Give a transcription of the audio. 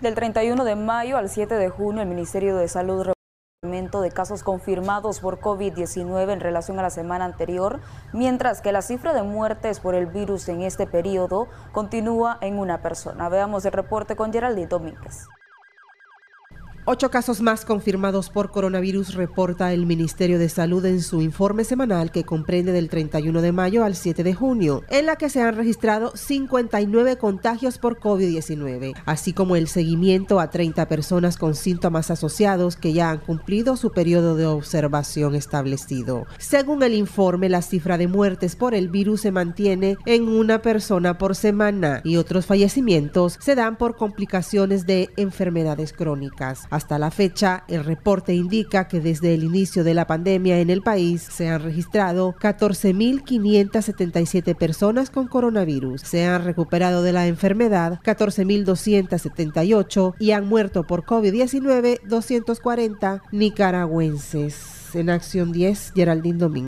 Del 31 de mayo al 7 de junio, el Ministerio de Salud aumento de casos confirmados por COVID-19 en relación a la semana anterior, mientras que la cifra de muertes por el virus en este periodo continúa en una persona. Veamos el reporte con Geraldine Domínguez. Ocho casos más confirmados por coronavirus reporta el Ministerio de Salud en su informe semanal que comprende del 31 de mayo al 7 de junio, en la que se han registrado 59 contagios por COVID-19, así como el seguimiento a 30 personas con síntomas asociados que ya han cumplido su periodo de observación establecido. Según el informe, la cifra de muertes por el virus se mantiene en una persona por semana y otros fallecimientos se dan por complicaciones de enfermedades crónicas. Hasta la fecha, el reporte indica que desde el inicio de la pandemia en el país se han registrado 14.577 personas con coronavirus. Se han recuperado de la enfermedad 14.278 y han muerto por COVID-19 240 nicaragüenses. En Acción 10, Geraldine Domínguez.